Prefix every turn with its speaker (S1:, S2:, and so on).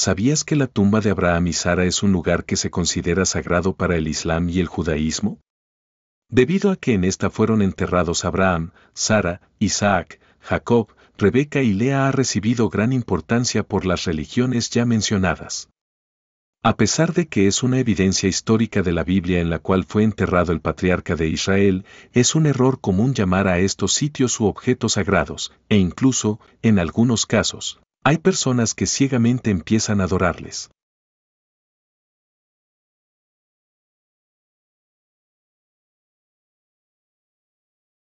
S1: ¿Sabías que la tumba de Abraham y Sara es un lugar que se considera sagrado para el Islam y el judaísmo? Debido a que en esta fueron enterrados Abraham, Sara, Isaac, Jacob, Rebeca y Lea ha recibido gran importancia por las religiones ya mencionadas. A pesar de que es una evidencia histórica de la Biblia en la cual fue enterrado el patriarca de Israel, es un error común llamar a estos sitios u objetos sagrados, e incluso, en algunos casos, hay personas que ciegamente
S2: empiezan a adorarles.